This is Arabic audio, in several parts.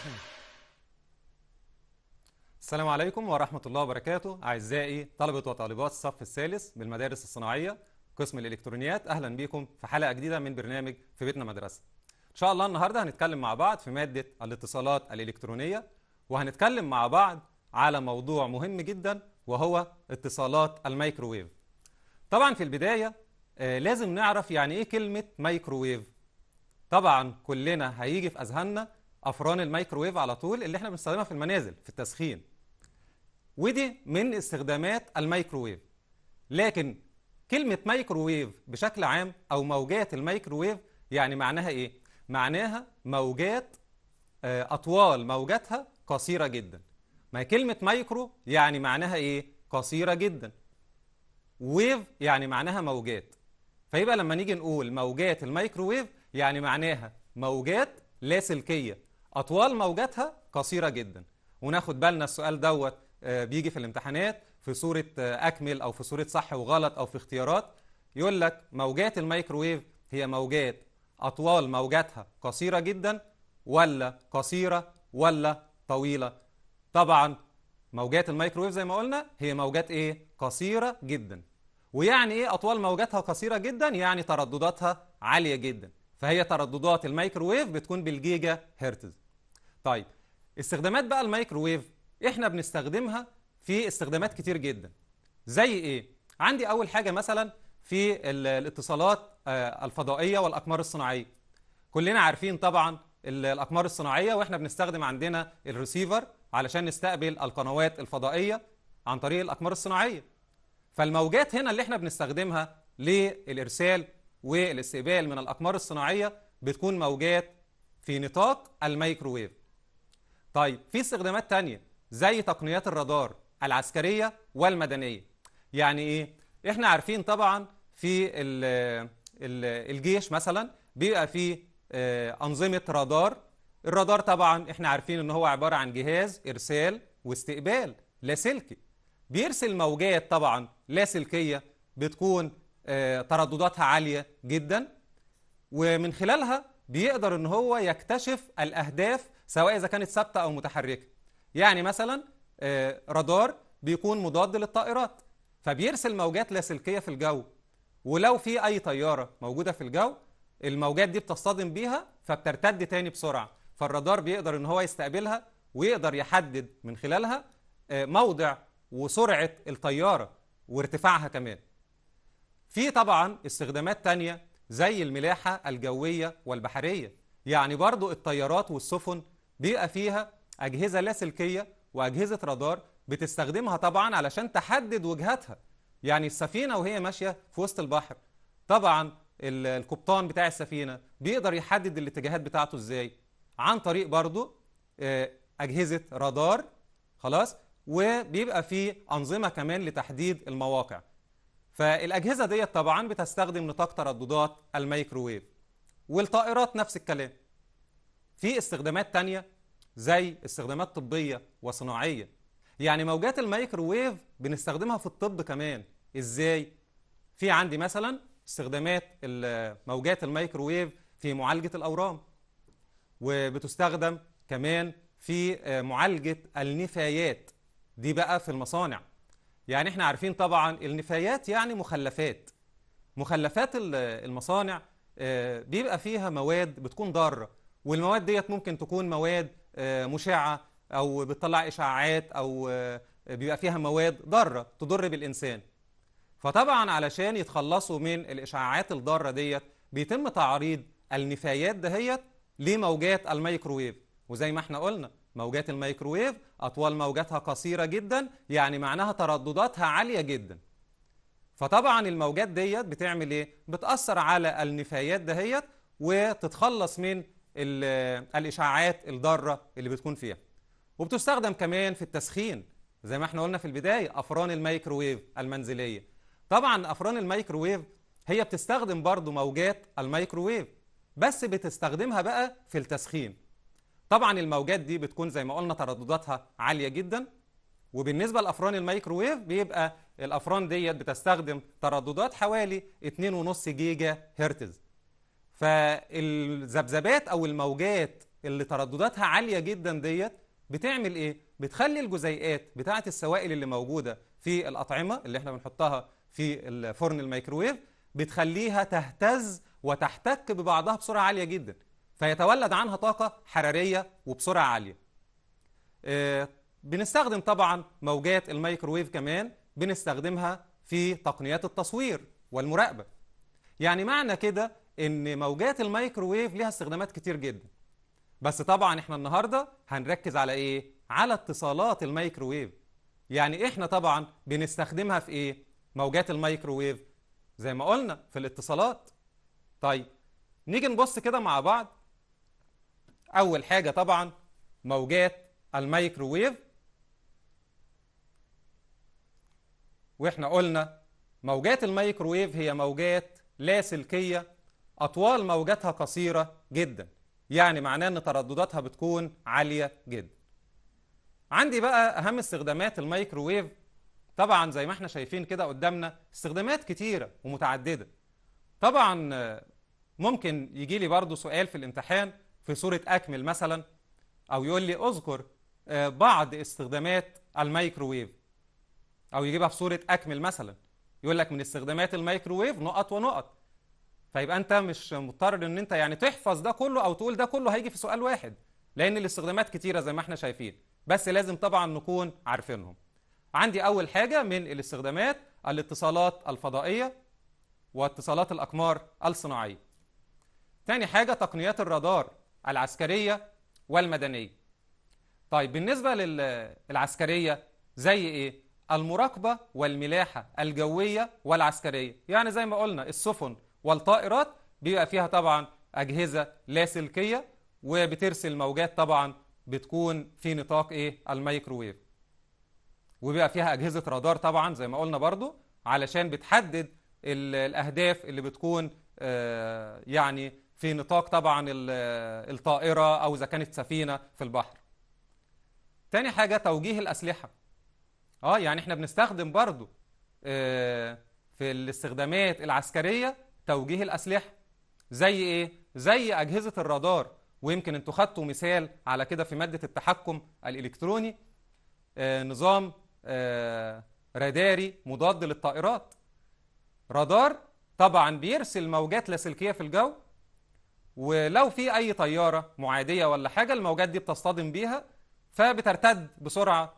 السلام عليكم ورحمة الله وبركاته أعزائي طلبة وطالبات الصف الثالث بالمدارس الصناعية قسم الإلكترونيات أهلا بكم في حلقة جديدة من برنامج في بيتنا مدرسة إن شاء الله النهاردة هنتكلم مع بعض في مادة الاتصالات الإلكترونية وهنتكلم مع بعض على موضوع مهم جدا وهو اتصالات الميكروويف طبعا في البداية آه، لازم نعرف يعني إيه كلمة ميكروويف طبعا كلنا هيجي في أذهاننا افران الميكروويف على طول اللي احنا بنستخدمها في المنازل في التسخين ودي من استخدامات الميكروويف لكن كلمة ميكروويف بشكل عام أو موجات الميكروويف يعني معناها إيه؟ معناها موجات آه، أطوال موجاتها قصيرة جدا ما كلمة مايكرو يعني معناها إيه؟ قصيرة جدا ويف يعني معناها موجات فيبقى لما نيجي نقول موجات الميكروويف يعني معناها موجات لاسلكية أطوال موجاتها قصيرة جدا وناخد بالنا السؤال دوت آه، بيجي في الامتحانات في صورة آه، أكمل أو في صورة صح وغلط أو في اختيارات يقول لك موجات الميكروويف هي موجات أطوال موجاتها قصيرة جدا ولا قصيرة ولا طويلة طبعا موجات الميكروويف زي ما قلنا هي موجات إيه؟ قصيرة جدا ويعني إيه أطوال موجاتها قصيرة جدا؟ يعني تردداتها عالية جدا فهي ترددات الميكروويف بتكون بالجيجا هرتز طيب استخدامات بقى الميكروويف احنا بنستخدمها في استخدامات كتير جدا زي ايه عندي اول حاجه مثلا في الاتصالات آه، الفضائيه والاقمار الصناعيه كلنا عارفين طبعا الاقمار الصناعيه واحنا بنستخدم عندنا الريسيفر علشان نستقبل القنوات الفضائيه عن طريق الاقمار الصناعيه فالموجات هنا اللي احنا بنستخدمها للارسال والاستقبال من الاقمار الصناعيه بتكون موجات في نطاق الميكروويف طيب في استخدامات تانية زي تقنيات الرادار العسكرية والمدنية يعني إيه؟ إحنا عارفين طبعا في الجيش مثلا بيبقى فيه آه، أنظمة رادار الرادار طبعا إحنا عارفين إن هو عبارة عن جهاز إرسال واستقبال لاسلكي بيرسل موجات طبعا لاسلكية بتكون آه، تردداتها عالية جدا ومن خلالها بيقدر ان هو يكتشف الاهداف سواء إذا كانت ثابتة أو متحركة يعني مثلا آه، رادار بيكون مضاد للطائرات فبيرسل موجات لاسلكية في الجو ولو في أي طيارة موجودة في الجو الموجات دي بتصطدم بيها فبترتد تاني بسرعة فالرادار بيقدر إن هو يستقبلها ويقدر يحدد من خلالها آه، موضع وسرعة الطيارة وارتفاعها كمان في طبعا استخدامات تانية زي الملاحة الجوية والبحرية يعني برضو الطيارات والسفن بيبقى فيها أجهزة لاسلكية وأجهزة رادار بتستخدمها طبعا علشان تحدد وجهتها يعني السفينة وهي ماشية في وسط البحر طبعا القبطان بتاع السفينة بيقدر يحدد الاتجاهات بتاعته ازاي عن طريق برضو آه، أجهزة رادار خلاص وبيبقى فيه أنظمة كمان لتحديد المواقع فالأجهزة ديت طبعا بتستخدم نطاق ترددات الميكروويف والطائرات نفس الكلام في استخدامات تانية زي استخدامات طبية وصناعية يعني موجات الميكروويف بنستخدمها في الطب كمان ازاي في عندي مثلا استخدامات موجات الميكروويف في معالجة الأورام وبتستخدم كمان في آه، معالجة النفايات دي بقى في المصانع يعني احنا عارفين طبعا النفايات يعني مخلفات مخلفات المصانع آه، بيبقى فيها مواد بتكون ضارة والمواد ديت ممكن تكون مواد آه، مشعه او بتطلع اشعاعات او آه، بيبقى فيها مواد ضاره تضر بالانسان فطبعا علشان يتخلصوا من الاشعاعات الضاره ديت بيتم تعريض النفايات دهيت لموجات الميكروويف وزي ما احنا قلنا موجات الميكروويف اطوال موجاتها قصيره جدا يعني معناها تردداتها عاليه جدا فطبعا الموجات ديت بتعمل ايه بتاثر على النفايات دهيت وتتخلص من الاشعاعات الضاره اللي بتكون فيها وبتستخدم كمان في التسخين زي ما احنا قلنا في البدايه افران الميكروويف المنزليه طبعا افران الميكروويف هي بتستخدم برضو موجات الميكروويف بس بتستخدمها بقى في التسخين طبعا الموجات دي بتكون زي ما قلنا تردداتها عاليه جدا وبالنسبه لافران الميكروويف بيبقى الافران ديت بتستخدم ترددات حوالي 2.5 جيجا هرتز فالذبذبات او الموجات اللي تردداتها عاليه جدا ديت بتعمل ايه بتخلي الجزيئات بتاعه السوائل اللي موجوده في الاطعمه اللي احنا بنحطها في الفرن الميكروويف بتخليها تهتز وتحتك ببعضها بسرعه عاليه جدا فيتولد عنها طاقه حراريه وبسرعه عاليه آه، بنستخدم طبعا موجات الميكروويف كمان بنستخدمها في تقنيات التصوير والمراقبه يعني معنى كده ان موجات الميكروويف ليها استخدامات كتير جدا بس طبعا احنا النهارده هنركز على ايه على اتصالات الميكروويف يعني احنا طبعا بنستخدمها في ايه موجات الميكروويف زي ما قلنا في الاتصالات طيب نيجي نبص كده مع بعض اول حاجه طبعا موجات الميكروويف واحنا قلنا موجات الميكروويف هي موجات لاسلكيه أطوال موجاتها قصيرة جدا يعني معناه أن تردداتها بتكون عالية جدا عندي بقى أهم استخدامات الميكروويف طبعا زي ما احنا شايفين كده قدامنا استخدامات كتيرة ومتعددة طبعا ممكن يجي لي برضو سؤال في الامتحان في صورة أكمل مثلا أو يقول لي أذكر آه، بعض استخدامات الميكروويف أو يجيبها في صورة أكمل مثلا يقول لك من استخدامات الميكروويف نقط ونقط فيبقى انت مش مضطر ان انت يعني تحفظ ده كله او تقول ده كله هيجي في سؤال واحد لان الاستخدامات كتيره زي ما احنا شايفين بس لازم طبعا نكون عارفينهم عندي اول حاجه من الاستخدامات الاتصالات الفضائيه واتصالات الاقمار الصناعيه تاني حاجه تقنيات الرادار العسكريه والمدنيه طيب بالنسبه للعسكريه زي ايه المراقبه والملاحه الجويه والعسكريه يعني زي ما قلنا السفن والطائرات بيبقى فيها طبعا أجهزة لاسلكية وبترسل موجات طبعا بتكون في نطاق إيه الميكروويف وبيبقى فيها أجهزة رادار طبعا زي ما قلنا برضو علشان بتحدد الأهداف اللي بتكون آه، يعني في نطاق طبعا الطائرة أو إذا كانت سفينة في البحر تاني حاجة توجيه الأسلحة اه يعني احنا بنستخدم برضو آه، في الاستخدامات العسكرية توجيه الأسلحة زي إيه؟ زي أجهزة الرادار ويمكن أنتوا خدتوا مثال على كده في مادة التحكم الإلكتروني آه نظام آه راداري مضاد للطائرات رادار طبعا بيرسل موجات لاسلكية في الجو ولو في أي طيارة معادية ولا حاجة الموجات دي بتصطدم بيها فبترتد بسرعة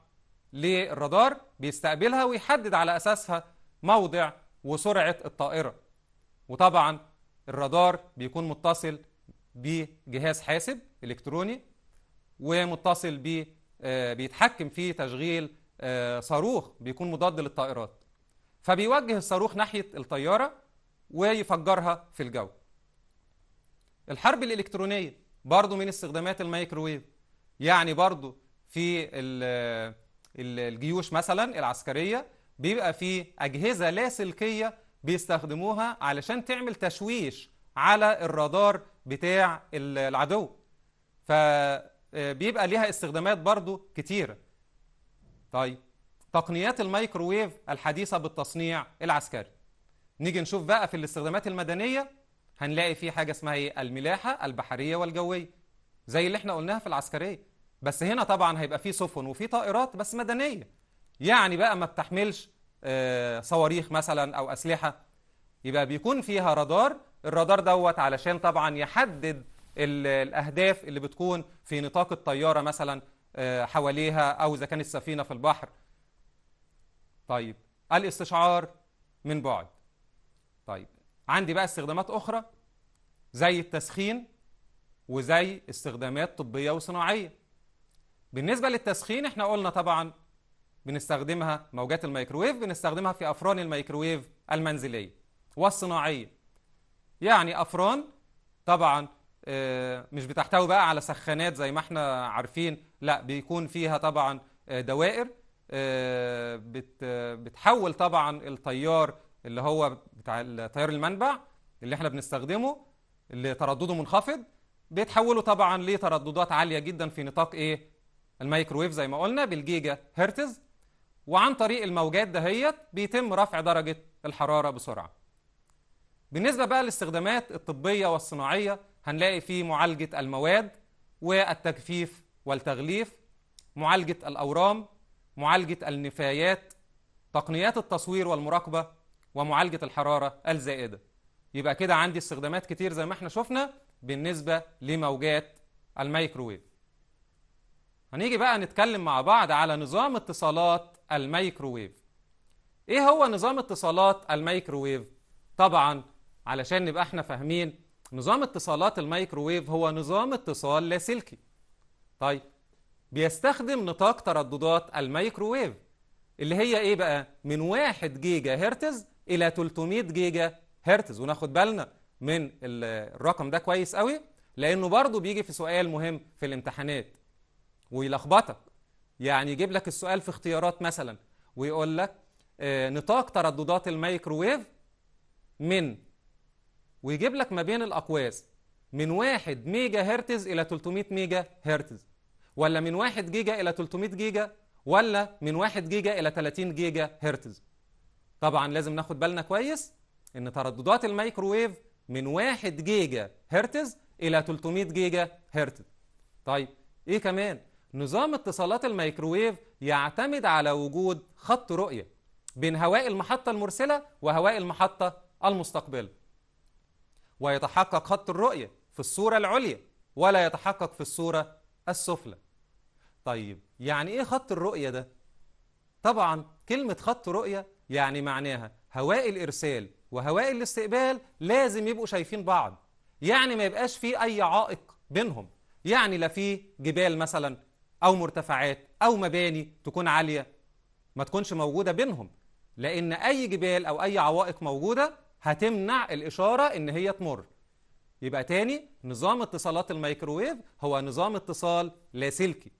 للرادار بيستقبلها ويحدد على أساسها موضع وسرعة الطائرة وطبعا الرادار بيكون متصل بجهاز حاسب الكتروني ومتصل ب آه، بيتحكم في تشغيل آه، صاروخ بيكون مضاد للطائرات فبيوجه الصاروخ ناحيه الطياره ويفجرها في الجو الحرب الالكترونيه برضه من استخدامات الميكروويف يعني برضه في الجيوش مثلا العسكريه بيبقى في اجهزه لاسلكيه بيستخدموها علشان تعمل تشويش على الرادار بتاع العدو فبيبقى آه، ليها استخدامات برضو كتيرة طيب تقنيات الميكروويف الحديثة بالتصنيع العسكري نيجي نشوف بقى في الاستخدامات المدنية هنلاقي في حاجة اسمها ايه الملاحة البحرية والجوية زي اللي احنا قلناها في العسكرية بس هنا طبعا هيبقى في سفن وفي طائرات بس مدنية يعني بقى ما بتحملش آه، صواريخ مثلا أو أسلحة يبقى بيكون فيها رادار الرادار دوت علشان طبعا يحدد الأهداف اللي بتكون في نطاق الطيارة مثلا آه، حواليها أو إذا كانت سفينة في البحر طيب الاستشعار من بعد طيب عندي بقى استخدامات أخرى زي التسخين وزي استخدامات طبية وصناعية بالنسبة للتسخين احنا قلنا طبعا بنستخدمها موجات الميكروويف بنستخدمها في أفران الميكروويف المنزلية والصناعية يعني أفران طبعا آه، مش بتحتوي بقى على سخانات زي ما احنا عارفين لا بيكون فيها طبعا آه، دوائر آه، بتحول طبعا التيار اللي هو بتاع التيار المنبع اللي احنا بنستخدمه اللي تردده منخفض بيتحولوا طبعا لترددات عاليه جدا في نطاق ايه الميكروويف زي ما قلنا بالجيجا هرتز وعن طريق الموجات دهيت بيتم رفع درجة الحرارة بسرعة بالنسبة بقى للاستخدامات الطبية والصناعية هنلاقي فيه معالجة المواد والتجفيف والتغليف معالجة الأورام معالجة النفايات تقنيات التصوير والمراقبة ومعالجة الحرارة الزائدة يبقى كده عندي استخدامات كتير زي ما احنا شفنا بالنسبة لموجات الميكروويف هنيجي بقى نتكلم مع بعض على نظام اتصالات الميكروويف ايه هو نظام اتصالات الميكروويف طبعا علشان نبقى احنا فاهمين نظام اتصالات الميكروويف هو نظام اتصال لاسلكي طيب بيستخدم نطاق ترددات الميكروويف اللي هي ايه بقى من 1 جيجا هرتز الى 300 جيجا هرتز وناخد بالنا من الرقم ده كويس قوي لانه برضه بيجي في سؤال مهم في الامتحانات ويلخبطك يعني يجيب لك السؤال في اختيارات مثلا ويقول لك آه، نطاق ترددات الميكروويف من ويجيب لك ما بين الأقواس من 1 ميجا هرتز إلى 300 ميجا هرتز ولا من 1 جيجا إلى 300 جيجا ولا من 1 جيجا إلى 30 جيجا هرتز طبعا لازم ناخد بالنا كويس ان ترددات الميكروويف من 1 جيجا هرتز إلى 300 جيجا هرتز طيب إيه كمان نظام اتصالات الميكروويف يعتمد على وجود خط رؤية بين هواء المحطة المرسلة وهواء المحطة المستقبلة ويتحقق خط الرؤية في الصورة العليا ولا يتحقق في الصورة السفلى طيب يعني ايه خط الرؤية ده؟ طبعا كلمة خط رؤية يعني معناها هواء الإرسال وهواء الاستقبال لازم يبقوا شايفين بعض يعني ما يبقاش فيه أي عائق بينهم يعني لا فيه جبال مثلا أو مرتفعات أو مباني تكون عالية ما تكونش موجودة بينهم لأن أي جبال أو أي عوائق موجودة هتمنع الإشارة إن هي تمر يبقى تاني نظام اتصالات الميكروويف هو نظام اتصال لاسلكي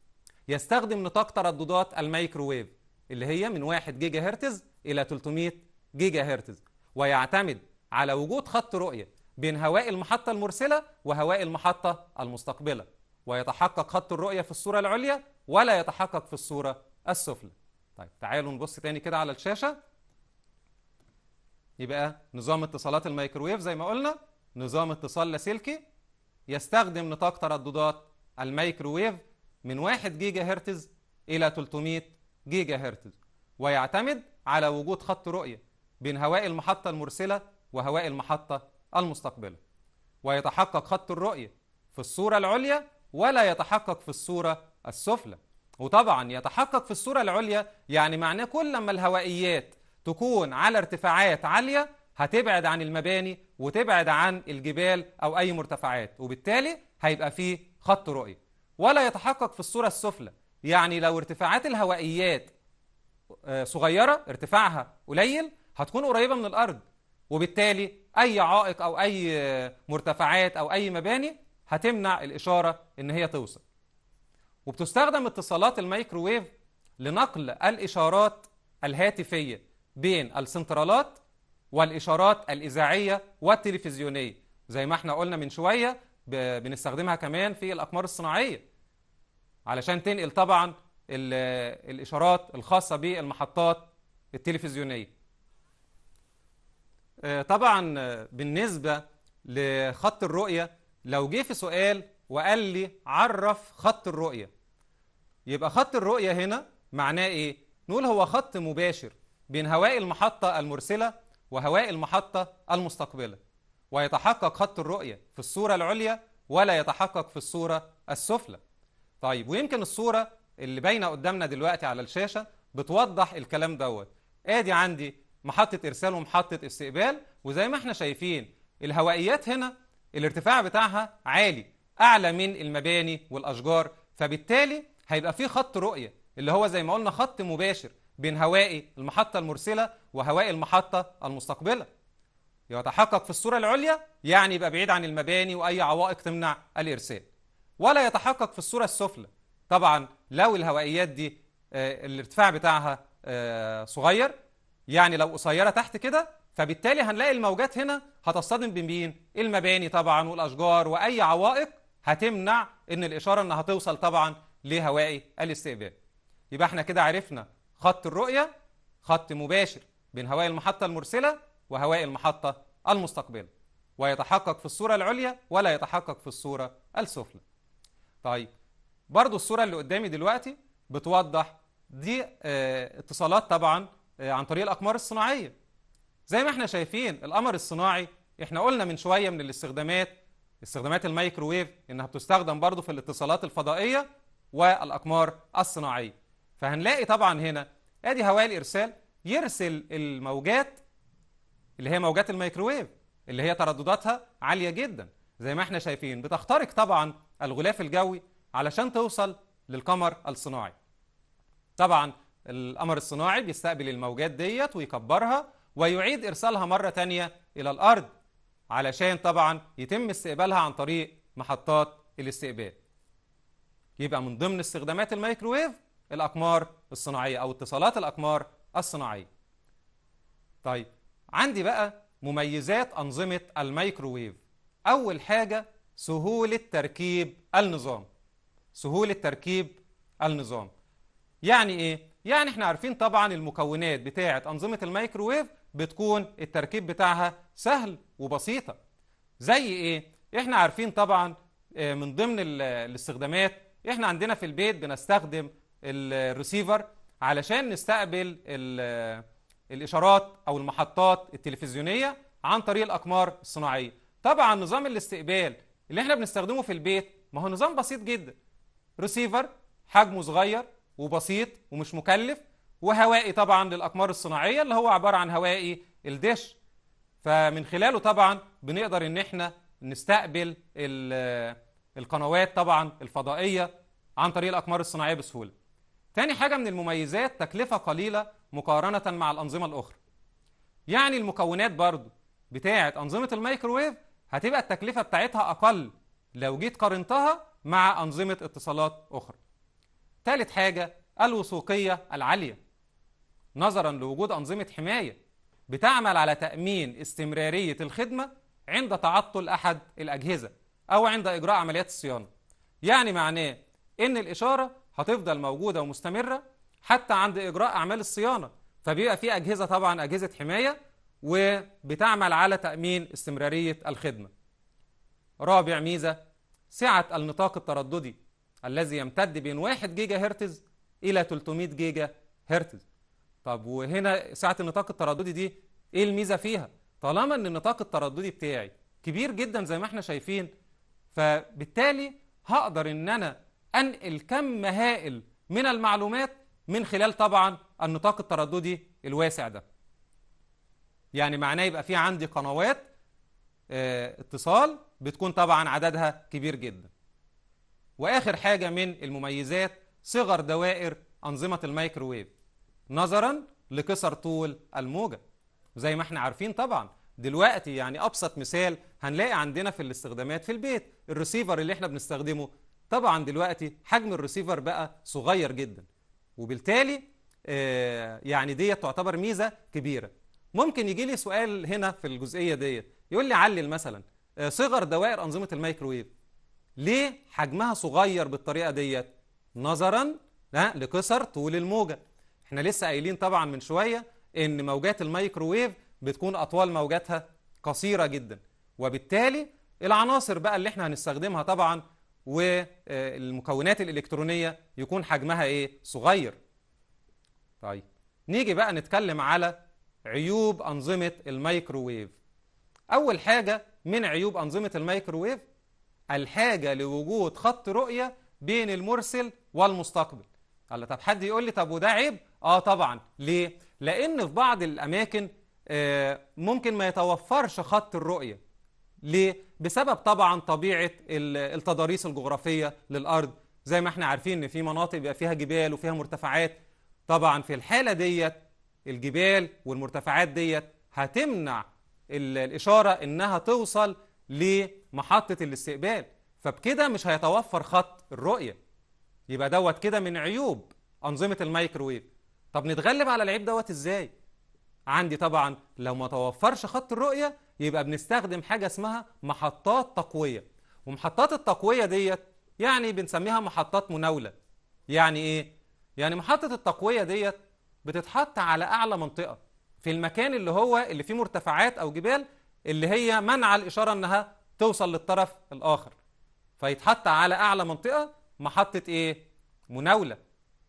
يستخدم نطاق ترددات الميكروويف اللي هي من 1 جيجا هرتز إلى 300 جيجا هرتز ويعتمد على وجود خط رؤية بين هواء المحطة المرسلة وهواء المحطة المستقبلة ويتحقق خط الرؤية في الصورة العليا ولا يتحقق في الصورة السفلى طيب تعالوا نبص تاني كده على الشاشة يبقى نظام اتصالات الميكروويف زي ما قلنا نظام اتصال لاسلكي يستخدم نطاق ترددات الميكروويف من 1 جيجا هرتز إلى 300 جيجا هرتز ويعتمد على وجود خط رؤية بين هواء المحطة المرسلة وهواء المحطة المستقبلة ويتحقق خط الرؤية في الصورة العليا ولا يتحقق في الصورة السفلى وطبعا يتحقق في الصورة العليا يعني معناه كل لما الهوائيات تكون على ارتفاعات عالية هتبعد عن المباني وتبعد عن الجبال أو أي مرتفعات وبالتالي هيبقى فيه خط رؤية ولا يتحقق في الصورة السفلى يعني لو ارتفاعات الهوائيات آه، صغيرة ارتفاعها قليل هتكون قريبة من الأرض وبالتالي أي عائق أو أي آه، مرتفعات أو أي مباني هتمنع الإشارة إن هي توصل وبتستخدم اتصالات الميكروويف لنقل الإشارات الهاتفية بين السنترالات والإشارات الإذاعية والتلفزيونية زي ما احنا قلنا من شوية بنستخدمها كمان في الأقمار الصناعية علشان تنقل طبعا الإشارات الخاصة بالمحطات التلفزيونية آه، طبعا آه، بالنسبة لخط الرؤية لو جه في سؤال وقال لي عرف خط الرؤية يبقى خط الرؤية هنا معناه إيه؟ نقول هو خط مباشر بين هواء المحطة المرسلة وهواء المحطة المستقبلة ويتحقق خط الرؤية في الصورة العليا ولا يتحقق في الصورة السفلى طيب ويمكن الصورة اللي باينة قدامنا دلوقتي على الشاشة بتوضح الكلام دوت ادي عندي محطة ارسال ومحطة استقبال وزي ما احنا شايفين الهوائيات هنا الارتفاع بتاعها عالي اعلى من المباني والاشجار فبالتالي هيبقى في خط رؤيه اللي هو زي ما قلنا خط مباشر بين هوائي المحطه المرسله وهوائي المحطه المستقبله يتحقق في الصوره العليا يعني يبقى بعيد عن المباني واي عوائق تمنع الارسال ولا يتحقق في الصوره السفلى طبعا لو الهوائيات دي آه، الارتفاع بتاعها آه، صغير يعني لو قصيره تحت كده فبالتالي هنلاقي الموجات هنا هتصطدم بمين المباني طبعا والاشجار واي عوائق هتمنع ان الاشاره انها توصل طبعا لهوائي الاستقبال يبقى احنا كده عرفنا خط الرؤيه خط مباشر بين هواء المحطه المرسله وهواء المحطه المستقبله ويتحقق في الصوره العليا ولا يتحقق في الصوره السفلى طيب برضو الصوره اللي قدامي دلوقتي بتوضح دي اه اتصالات طبعا اه عن طريق الاقمار الصناعيه زي ما احنا شايفين القمر الصناعي احنا قلنا من شويه من الاستخدامات استخدامات الميكروويف انها بتستخدم برضه في الاتصالات الفضائيه والاقمار الصناعيه فهنلاقي طبعا هنا ادي هواء الارسال يرسل الموجات اللي هي موجات الميكروويف اللي هي تردداتها عاليه جدا زي ما احنا شايفين بتخترق طبعا الغلاف الجوي علشان توصل للقمر الصناعي طبعا القمر الصناعي بيستقبل الموجات ديت ويكبرها ويعيد إرسالها مرة تانية إلى الأرض علشان طبعا يتم استقبالها عن طريق محطات الاستقبال يبقى من ضمن استخدامات الميكروويف الأقمار الصناعية أو اتصالات الأقمار الصناعية طيب عندي بقى مميزات أنظمة الميكروويف أول حاجة سهولة تركيب النظام سهولة تركيب النظام يعني إيه؟ يعني إحنا عارفين طبعا المكونات بتاعة أنظمة الميكروويف بتكون التركيب بتاعها سهل وبسيطة زي ايه؟ احنا عارفين طبعا آه، من ضمن الاستخدامات احنا عندنا في البيت بنستخدم الريسيفر علشان نستقبل الاشارات او المحطات التلفزيونية عن طريق الاقمار الصناعية طبعا نظام الاستقبال اللي احنا بنستخدمه في البيت ما هو نظام بسيط جدا ريسيفر حجمه صغير وبسيط ومش مكلف وهوائي طبعا للأقمار الصناعية اللي هو عبارة عن هوائي الدش فمن خلاله طبعا بنقدر إن إحنا نستقبل القنوات طبعا الفضائية عن طريق الأقمار الصناعية بسهولة تاني حاجة من المميزات تكلفة قليلة مقارنة مع الأنظمة الأخرى يعني المكونات برضو بتاعة أنظمة الميكروويف هتبقى التكلفة بتاعتها أقل لو جيت قارنتها مع أنظمة اتصالات أخرى تالت حاجة الوثوقية العالية نظرا لوجود أنظمة حماية بتعمل على تأمين استمرارية الخدمة عند تعطل أحد الأجهزة أو عند إجراء عمليات الصيانة يعني معناه إن الإشارة هتفضل موجودة ومستمرة حتى عند إجراء أعمال الصيانة فبيبقى في أجهزة طبعا أجهزة حماية وبتعمل على تأمين استمرارية الخدمة رابع ميزة سعة النطاق الترددي الذي يمتد بين 1 جيجا هرتز إلى 300 جيجا هرتز طب وهنا ساعة النطاق الترددي دي ايه الميزة فيها طالما ان النطاق الترددي بتاعي كبير جدا زي ما احنا شايفين فبالتالي هقدر ان انا انقل كم هائل من المعلومات من خلال طبعا النطاق الترددي الواسع ده يعني معناه يبقى في عندي قنوات آه، اتصال بتكون طبعا عددها كبير جدا واخر حاجة من المميزات صغر دوائر انظمة الميكروويف نظرا لكسر طول الموجة زي ما احنا عارفين طبعا دلوقتي يعني أبسط مثال هنلاقي عندنا في الاستخدامات في البيت الريسيفر اللي احنا بنستخدمه طبعا دلوقتي حجم الريسيفر بقى صغير جدا وبالتالي آه يعني ديت تعتبر ميزة كبيرة ممكن يجي لي سؤال هنا في الجزئية ديت يقول لي علل مثلا آه صغر دوائر أنظمة الميكروويف ليه حجمها صغير بالطريقة ديت نظرا آه، لكسر طول الموجة احنا لسه قايلين طبعا من شوية ان موجات الميكروويف بتكون اطوال موجاتها قصيرة جدا وبالتالي العناصر بقى اللي احنا هنستخدمها طبعا والمكونات الالكترونية يكون حجمها ايه صغير طيب نيجي بقى نتكلم على عيوب أنظمة الميكروويف أول حاجة من عيوب أنظمة الميكروويف الحاجة لوجود خط رؤية بين المرسل والمستقبل الله طب حد يقول لي طب وده عيب اه طبعا ليه لان في بعض الاماكن آه ممكن ما يتوفرش خط الرؤيه ليه بسبب طبعا طبيعه التضاريس الجغرافيه للارض زي ما احنا عارفين ان في مناطق بيبقى فيها جبال وفيها مرتفعات طبعا في الحاله ديت الجبال والمرتفعات ديت هتمنع الاشاره انها توصل لمحطه الاستقبال فبكده مش هيتوفر خط الرؤيه يبقى دوت كده من عيوب أنظمة الميكروويف طب نتغلب على العيب دوت إزاي؟ عندي طبعا لو ما توفرش خط الرؤية يبقى بنستخدم حاجة اسمها محطات تقوية ومحطات التقوية ديت يعني بنسميها محطات مناولة يعني إيه؟ يعني محطة التقوية ديت بتتحط على أعلى منطقة في المكان اللي هو اللي فيه مرتفعات أو جبال اللي هي منع الإشارة إنها توصل للطرف الآخر فيتحط على أعلى منطقة محطة ايه؟ مناولة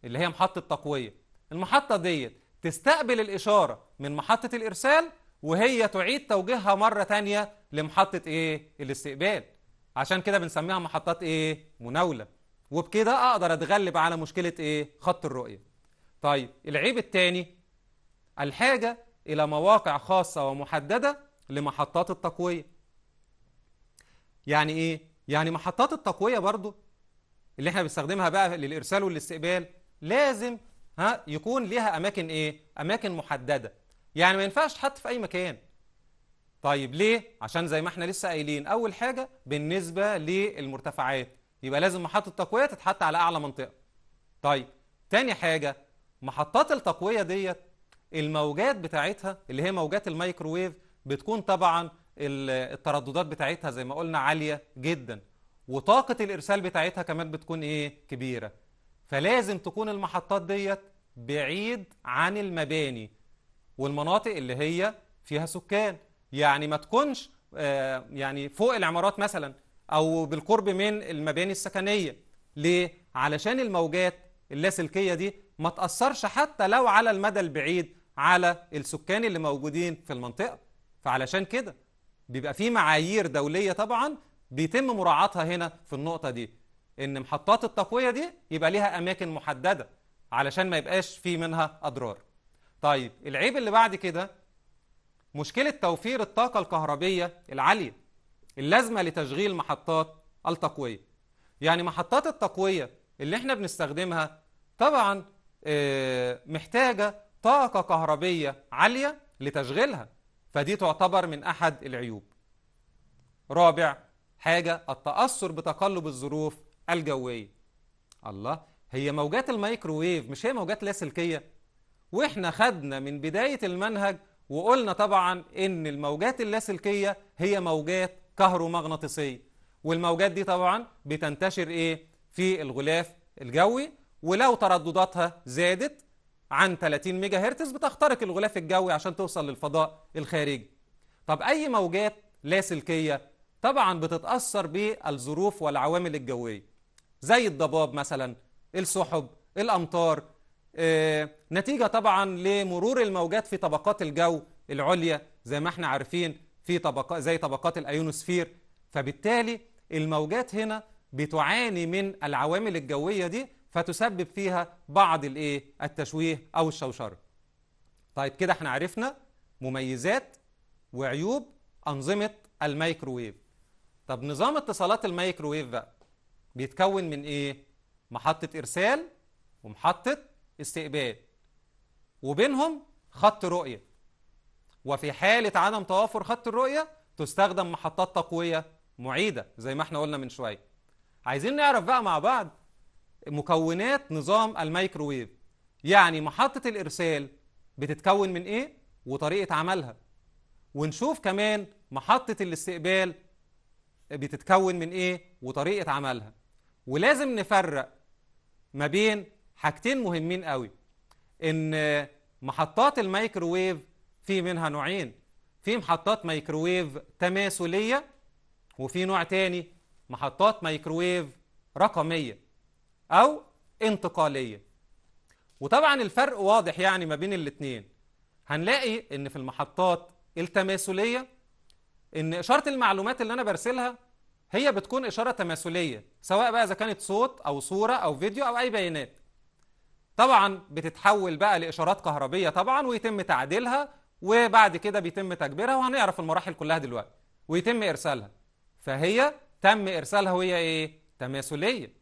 اللي هي محطة تقوية المحطة ديت تستقبل الإشارة من محطة الإرسال وهي تعيد توجيهها مرة تانية لمحطة ايه؟ الاستقبال عشان كده بنسميها محطات ايه؟ مناولة وبكده اقدر اتغلب على مشكلة ايه؟ خط الرؤية طيب العيب التاني الحاجة الى مواقع خاصة ومحددة لمحطات التقوية يعني ايه؟ يعني محطات التقوية برضو اللي احنا بنستخدمها بقى للارسال والاستقبال لازم ها يكون ليها اماكن ايه اماكن محدده يعني ما ينفعش تحط في اي مكان طيب ليه عشان زي ما احنا لسه قايلين اول حاجه بالنسبه للمرتفعات يبقى لازم محطه التقويه تتحط على اعلى منطقه طيب تاني حاجه محطات التقويه ديت الموجات بتاعتها اللي هي موجات المايكروويف بتكون طبعا الترددات بتاعتها زي ما قلنا عاليه جدا وطاقة الإرسال بتاعتها كمان بتكون إيه كبيرة فلازم تكون المحطات ديت بعيد عن المباني والمناطق اللي هي فيها سكان يعني ما تكونش آه، يعني فوق العمارات مثلا أو بالقرب من المباني السكنية ليه؟ علشان الموجات اللاسلكية دي ما تأثرش حتى لو على المدى البعيد على السكان اللي موجودين في المنطقة فعلشان كده بيبقى في معايير دولية طبعا بيتم مراعاتها هنا في النقطة دي إن محطات التقوية دي يبقى ليها أماكن محددة علشان ما يبقاش في منها أضرار طيب العيب اللي بعد كده مشكلة توفير الطاقة الكهربية العالية اللازمة لتشغيل محطات التقوية يعني محطات التقوية اللي احنا بنستخدمها طبعا آه، محتاجة طاقة كهربية عالية لتشغيلها فدي تعتبر من أحد العيوب رابع حاجة التأثر بتقلب الظروف الجوية الله هي موجات الميكروويف مش هي موجات لاسلكية وإحنا خدنا من بداية المنهج وقلنا طبعا إن الموجات اللاسلكية هي موجات كهرومغناطيسية والموجات دي طبعا بتنتشر إيه في الغلاف الجوي ولو تردداتها زادت عن 30 ميجا هرتز بتخترق الغلاف الجوي عشان توصل للفضاء الخارجي طب أي موجات لاسلكية طبعا بتتاثر بالظروف والعوامل الجويه زي الضباب مثلا السحب الامطار آه، نتيجه طبعا لمرور الموجات في طبقات الجو العليا زي ما احنا عارفين في طبقات زي طبقات الايونوسفير فبالتالي الموجات هنا بتعاني من العوامل الجويه دي فتسبب فيها بعض الايه التشويه او الشوشره طيب كده احنا عرفنا مميزات وعيوب انظمه الميكروويف طب نظام اتصالات الميكروويف بقى بيتكون من ايه محطة ارسال ومحطة استقبال وبينهم خط رؤية وفي حالة عدم توافر خط الرؤية تستخدم محطات تقوية معيدة زي ما احنا قلنا من شوية عايزين نعرف بقى مع بعض مكونات نظام الميكروويف يعني محطة الإرسال بتتكون من إيه وطريقة عملها ونشوف كمان محطة الاستقبال بتتكون من ايه وطريقه عملها ولازم نفرق ما بين حاجتين مهمين قوي ان محطات الميكروويف في منها نوعين في محطات ميكروويف تماثليه وفي نوع تاني محطات ميكروويف رقميه او انتقاليه وطبعا الفرق واضح يعني ما بين الاثنين هنلاقي ان في المحطات التماثليه ان اشاره المعلومات اللي انا برسلها هي بتكون إشارة تماثلية سواء بقى إذا كانت صوت أو صورة أو فيديو أو أي بيانات طبعا بتتحول بقى لإشارات كهربية طبعا ويتم تعديلها وبعد كده بيتم تكبيرها وهنعرف المراحل كلها دلوقتي ويتم إرسالها فهي تم إرسالها وهي إيه؟ تماثلية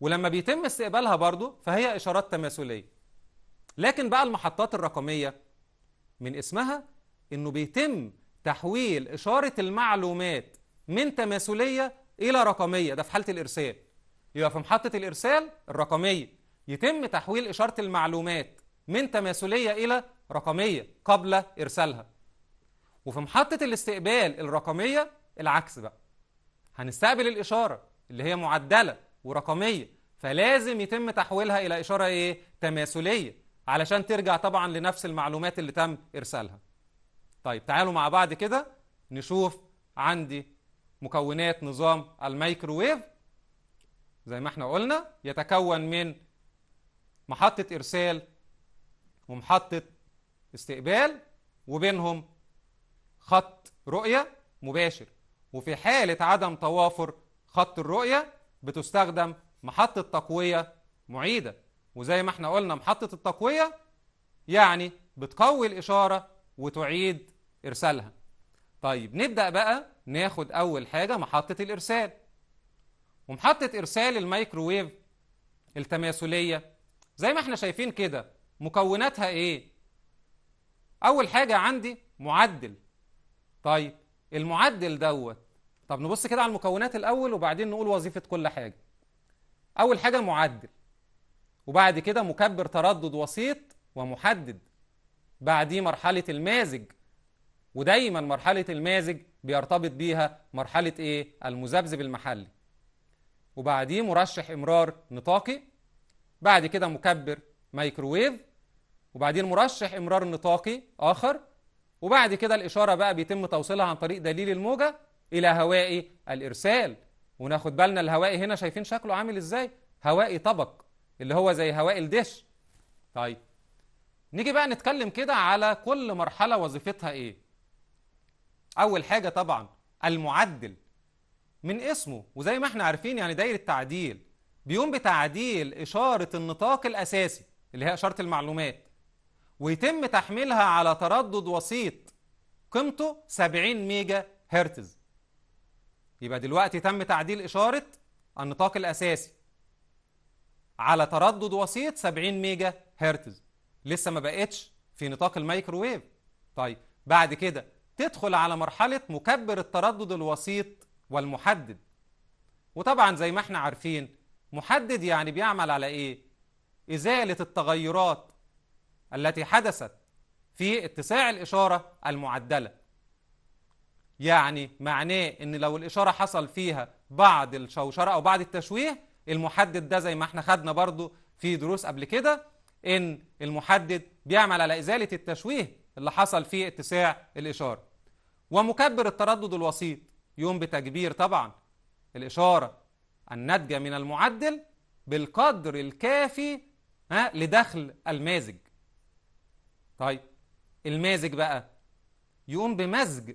ولما بيتم استقبالها برضو فهي إشارات تماثلية لكن بقى المحطات الرقمية من اسمها إنه بيتم تحويل إشارة المعلومات من تماثليه الى رقميه ده في حاله الارسال يبقى في محطه الارسال الرقميه يتم تحويل اشاره المعلومات من تماثليه الى رقميه قبل ارسالها وفي محطه الاستقبال الرقميه العكس بقى هنستقبل الاشاره اللي هي معدله ورقميه فلازم يتم تحويلها الى اشاره ايه تماثليه علشان ترجع طبعا لنفس المعلومات اللي تم ارسالها طيب تعالوا مع بعض كده نشوف عندي مكونات نظام الميكروويف زي ما احنا قلنا يتكون من محطة إرسال ومحطة استقبال وبينهم خط رؤية مباشر وفي حالة عدم توافر خط الرؤية بتستخدم محطة تقوية معيدة وزي ما احنا قلنا محطة التقوية يعني بتقوي الإشارة وتعيد إرسالها طيب نبدأ بقى ناخد أول حاجة محطة الإرسال ومحطة إرسال الميكروويف التماثلية زي ما احنا شايفين كده مكوناتها إيه؟ أول حاجة عندي معدل طيب المعدل دوت طب نبص كده على المكونات الأول وبعدين نقول وظيفة كل حاجة أول حاجة معدل وبعد كده مكبر تردد وسيط ومحدد بعديه مرحلة المازج ودايما مرحلة المازج بيرتبط بيها مرحلة ايه؟ المذبذب المحلي وبعديه مرشح امرار نطاقي بعد كده مكبر مايكروويف وبعدين مرشح امرار نطاقي اخر وبعد كده الاشاره بقى بيتم توصيلها عن طريق دليل الموجه الى هوائي الارسال وناخد بالنا الهوائي هنا شايفين شكله عامل ازاي هوائي طبق اللي هو زي هوائي الدش طيب نيجي بقى نتكلم كده على كل مرحله وظيفتها ايه أول حاجة طبعا المعدل من اسمه وزي ما احنا عارفين يعني دايرة تعديل بيقوم بتعديل إشارة النطاق الأساسي اللي هي إشارة المعلومات ويتم تحميلها على تردد وسيط قيمته 70 ميجا هرتز يبقى دلوقتي تم تعديل إشارة النطاق الأساسي على تردد وسيط 70 ميجا هرتز لسه ما بقتش في نطاق الميكروويف طيب بعد كده تدخل على مرحلة مكبر التردد الوسيط والمحدد وطبعا زي ما احنا عارفين محدد يعني بيعمل على ايه إزالة التغيرات التي حدثت في اتساع الإشارة المعدلة يعني معناه ان لو الإشارة حصل فيها بعض الشوشرة أو بعض التشويه المحدد ده زي ما احنا خدنا برضو في دروس قبل كده ان المحدد بيعمل على إزالة التشويه اللي حصل في اتساع الإشارة ومكبر التردد الوسيط يقوم بتكبير طبعا الإشارة الناتجة من المعدل بالقدر الكافي ها لدخل المازج طيب المازج بقى يقوم بمزج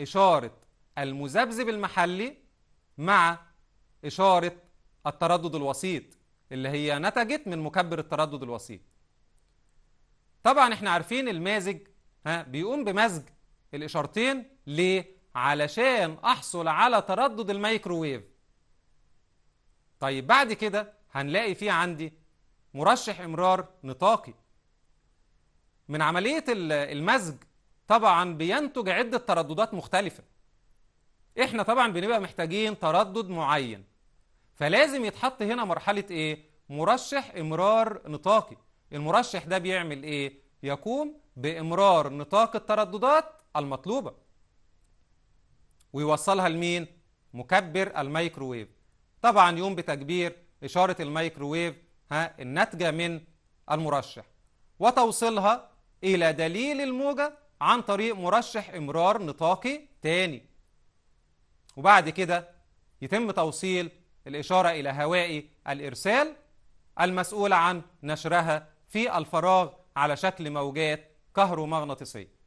إشارة المذبذب المحلي مع إشارة التردد الوسيط اللي هي نتجت من مكبر التردد الوسيط طبعا احنا عارفين المازج ها بيقوم بمزج الإشارتين ليه؟ علشان أحصل على تردد الميكروويف طيب بعد كده هنلاقي في عندي مرشح إمرار نطاقي من عملية المزج طبعا بينتج عدة ترددات مختلفة احنا طبعا بنبقى محتاجين تردد معين فلازم يتحط هنا مرحلة ايه؟ مرشح امرار نطاقي المرشح ده بيعمل ايه؟ يقوم بامرار نطاق الترددات المطلوبة ويوصلها لمين؟ مكبر الميكروويف طبعا يقوم بتكبير إشارة الميكروويف ها الناتجة من المرشح وتوصيلها إلى دليل الموجة عن طريق مرشح إمرار نطاقي تاني وبعد كده يتم توصيل الإشارة إلى هوائي الإرسال المسؤول عن نشرها في الفراغ على شكل موجات كهرومغناطيسية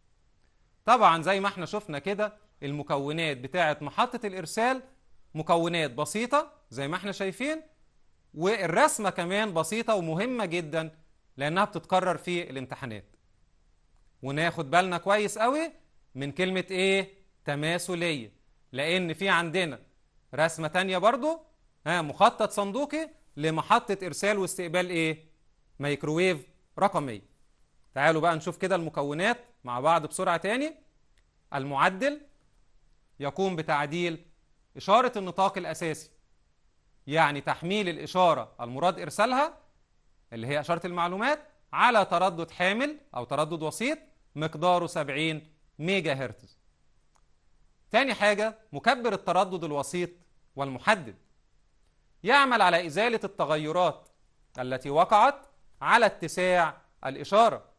طبعا زي ما احنا شفنا كده المكونات بتاعة محطة الإرسال مكونات بسيطة زي ما احنا شايفين والرسمة كمان بسيطة ومهمة جدا لأنها بتتكرر في الامتحانات وناخد بالنا كويس قوي من كلمة ايه تماثلية لأن في عندنا رسمة تانية برضو ها مخطط صندوقي لمحطة إرسال واستقبال ايه ميكروويف رقمية تعالوا بقى نشوف كده المكونات مع بعض بسرعة تاني المعدل يقوم بتعديل إشارة النطاق الأساسي يعني تحميل الإشارة المراد إرسالها اللي هي إشارة المعلومات على تردد حامل أو تردد وسيط مقداره 70 ميجا هرتز تاني حاجة مكبر التردد الوسيط والمحدد يعمل على إزالة التغيرات التي وقعت على اتساع الإشارة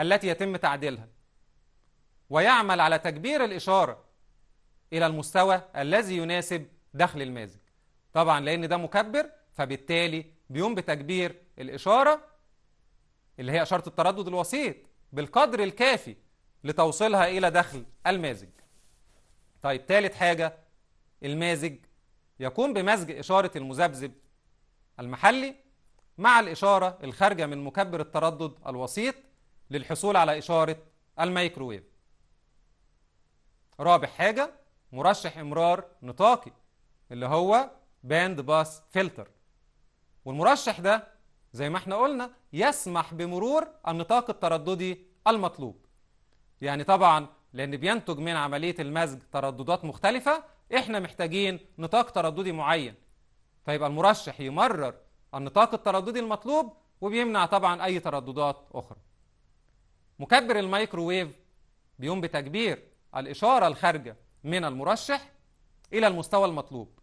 التي يتم تعديلها ويعمل على تكبير الإشارة إلى المستوى الذي يناسب دخل المازج طبعا لأن ده مكبر فبالتالي بيقوم بتكبير الإشارة اللي هي إشارة التردد الوسيط بالقدر الكافي لتوصيلها إلى دخل المازج طيب ثالث حاجة المازج يقوم بمزج إشارة المذبذب المحلي مع الإشارة الخارجة من مكبر التردد الوسيط للحصول على إشارة الميكروويف رابع حاجة مرشح إمرار نطاقي اللي هو باند باس فلتر والمرشح ده زي ما احنا قلنا يسمح بمرور النطاق الترددي المطلوب يعني طبعا لأن بينتج من عملية المزج ترددات مختلفة احنا محتاجين نطاق ترددي معين فيبقى المرشح يمرر النطاق الترددي المطلوب وبيمنع طبعا أي ترددات أخرى مكبر الميكروويف بيقوم بتكبير الإشارة الخارجة من المرشح إلى المستوى المطلوب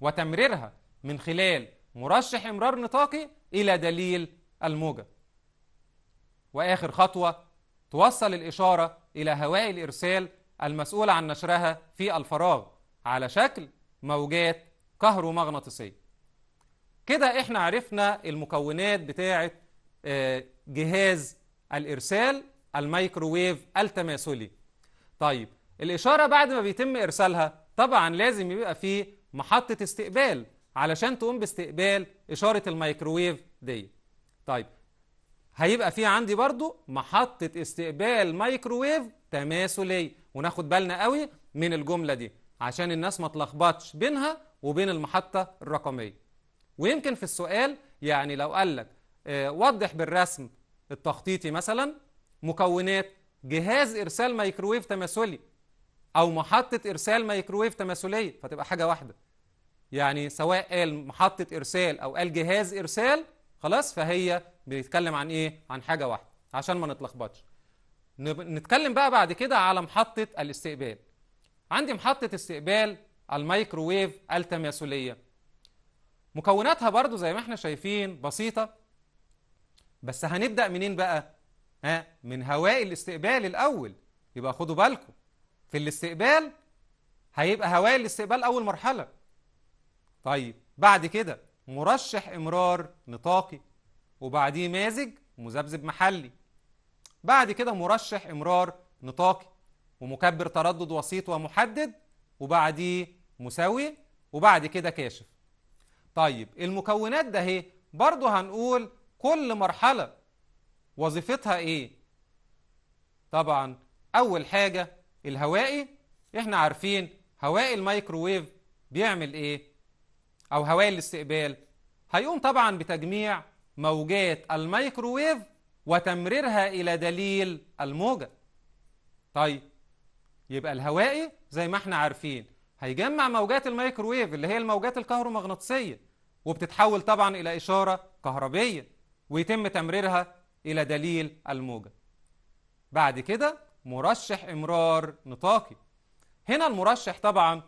وتمريرها من خلال مرشح إمرار نطاقي إلى دليل الموجة وآخر خطوة توصل الإشارة إلى هواء الإرسال المسؤول عن نشرها في الفراغ على شكل موجات كهرومغناطيسية كده إحنا عرفنا المكونات بتاعة آه، جهاز الإرسال الميكروويف التماثلي طيب الإشارة بعد ما بيتم إرسالها طبعا لازم يبقى فيه محطة استقبال علشان تقوم باستقبال إشارة الميكروويف دي طيب هيبقى فيه عندي برضو محطة استقبال ميكروويف تماثلي وناخد بالنا قوي من الجملة دي عشان الناس ما تلخبطش بينها وبين المحطة الرقمية ويمكن في السؤال يعني لو قال لك آه، وضح بالرسم التخطيطي مثلا مكونات جهاز ارسال مايكروويف تماثلي او محطه ارسال مايكروويف تماثليه فتبقى حاجه واحده يعني سواء قال محطه ارسال او قال جهاز ارسال خلاص فهي بيتكلم عن ايه عن حاجه واحده عشان ما نتلخبطش نتكلم بقى بعد كده على محطه الاستقبال عندي محطه استقبال الميكروويف التماثليه مكوناتها برضو زي ما احنا شايفين بسيطه بس هنبدأ منين بقى؟ ها من هواء الاستقبال الأول يبقى خدوا بالكم في الاستقبال هيبقى هواء الاستقبال أول مرحلة طيب بعد كده مرشح إمرار نطاقي وبعديه مازج مذبذب محلي بعد كده مرشح إمرار نطاقي ومكبر تردد وسيط ومحدد وبعديه مساوي وبعد كده كاشف طيب المكونات ده اهي برضه هنقول كل مرحلة وظيفتها ايه طبعا اول حاجة الهوائي احنا عارفين هواء الميكروويف بيعمل ايه او هواء الاستقبال هيقوم طبعا بتجميع موجات الميكروويف وتمريرها الى دليل الموجة طيب يبقى الهوائي زي ما احنا عارفين هيجمع موجات الميكروويف اللي هي الموجات الكهرومغناطيسية وبتتحول طبعا إلى إشارة كهربية ويتم تمريرها إلى دليل الموجة بعد كده مرشح إمرار نطاقي هنا المرشح طبعا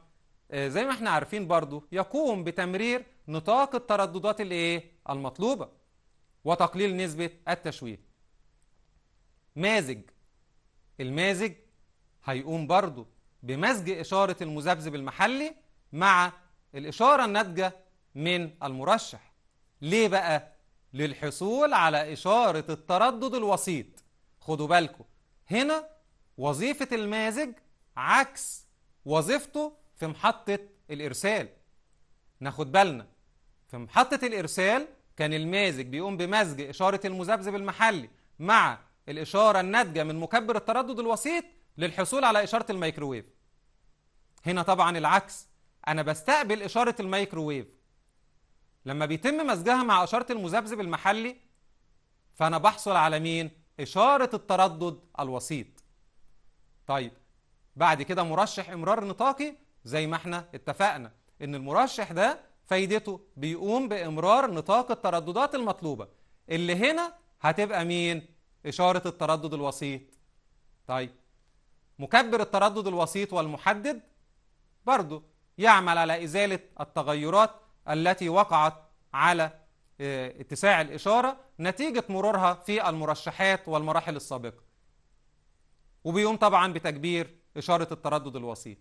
آه، زي ما احنا عارفين برضو يقوم بتمرير نطاق الترددات الايه المطلوبة وتقليل نسبة التشويه مازج المازج هيقوم برضو بمزج إشارة المذبذب المحلي مع الإشارة الناتجة من المرشح ليه بقى؟ للحصول على إشارة التردد الوسيط خدوا بالكم هنا وظيفة المازج عكس وظيفته في محطة الإرسال ناخد بالنا في محطة الإرسال كان المازج بيقوم بمزج إشارة المذبذب المحلي مع الإشارة الناتجة من مكبر التردد الوسيط للحصول على إشارة الميكروويف هنا طبعا العكس أنا بستقبل إشارة الميكروويف لما بيتم مزجها مع إشارة المذبذب المحلي فأنا بحصل على مين؟ إشارة التردد الوسيط طيب بعد كده مرشح إمرار نطاقي زي ما احنا اتفقنا إن المرشح ده فايدته بيقوم بإمرار نطاق الترددات المطلوبة اللي هنا هتبقى مين؟ إشارة التردد الوسيط طيب مكبر التردد الوسيط والمحدد برضه يعمل على إزالة التغيرات التي وقعت على آه، اتساع الإشارة نتيجة مرورها في المرشحات والمراحل السابقة وبيقوم طبعا بتكبير إشارة التردد الوسيط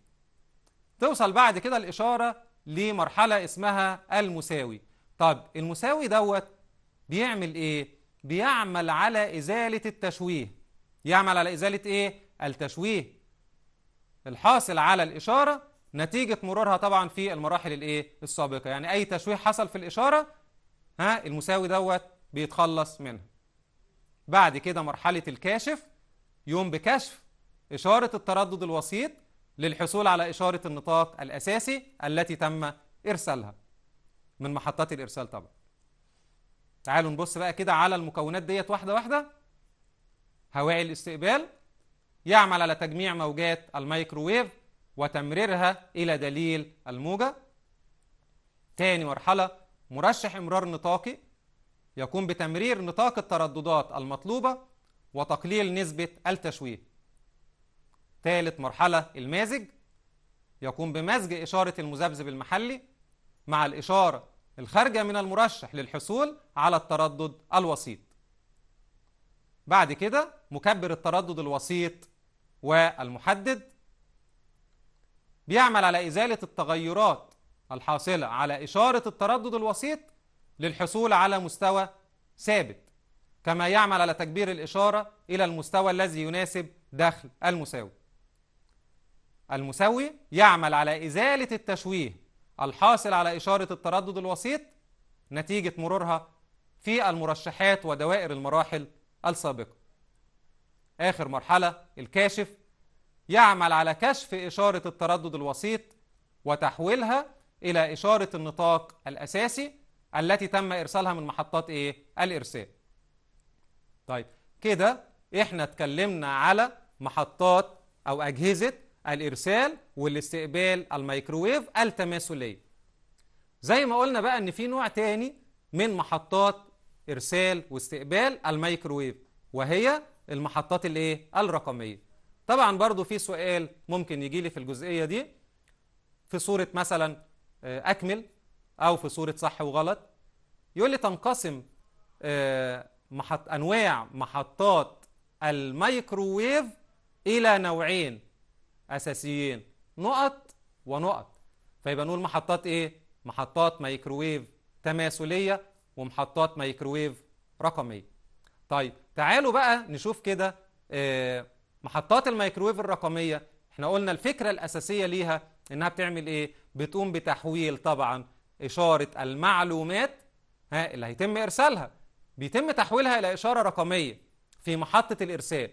توصل بعد كده الإشارة لمرحلة اسمها المساوي طب المساوي دوت بيعمل إيه؟ بيعمل على إزالة التشويه يعمل على إزالة إيه؟ التشويه الحاصل على الإشارة نتيجة مرورها طبعا في المراحل الايه السابقة يعني أي تشويه حصل في الإشارة ها المساوي دوت بيتخلص منها بعد كده مرحلة الكاشف يوم بكشف إشارة التردد الوسيط للحصول على إشارة النطاق الأساسي التي تم إرسالها من محطات الإرسال طبعا تعالوا نبص بقى كده على المكونات ديت واحدة واحدة هواعي الاستقبال يعمل على تجميع موجات الميكروويف وتمريرها إلى دليل الموجة تاني مرحلة مرشح إمرار نطاقي يقوم بتمرير نطاق الترددات المطلوبة وتقليل نسبة التشويه ثالث مرحلة المازج يقوم بمزج إشارة المذبذب المحلي مع الإشارة الخارجة من المرشح للحصول على التردد الوسيط بعد كده مكبر التردد الوسيط والمحدد بيعمل على إزالة التغيرات الحاصلة على إشارة التردد الوسيط للحصول على مستوى ثابت كما يعمل على تكبير الإشارة إلى المستوى الذي يناسب دخل المساوي المساوي يعمل على إزالة التشويه الحاصل على إشارة التردد الوسيط نتيجة مرورها في المرشحات ودوائر المراحل السابقة آخر مرحلة الكاشف يعمل على كشف إشارة التردد الوسيط وتحويلها إلى إشارة النطاق الأساسي التي تم إرسالها من محطات إيه؟ الإرسال طيب كده إحنا اتكلمنا على محطات أو أجهزة الإرسال والاستقبال الميكروويف التماثلية زي ما قلنا بقى إن في نوع تاني من محطات إرسال واستقبال الميكروويف وهي المحطات الإيه؟ الرقمية طبعا برضو في سؤال ممكن يجي لي في الجزئية دي في صورة مثلا آه، أكمل أو في صورة صح وغلط يقول لي تنقسم آه، محط أنواع محطات الميكروويف إلى نوعين أساسيين نقط ونقط فيبقى نقول محطات إيه؟ محطات ميكروويف تماثلية ومحطات ميكروويف رقمية طيب تعالوا بقى نشوف كده آه محطات الميكروويف الرقمية احنا قلنا الفكرة الأساسية ليها انها بتعمل ايه بتقوم بتحويل طبعا إشارة المعلومات ها اللي هيتم إرسالها بيتم تحويلها إلى إشارة رقمية في محطة الإرسال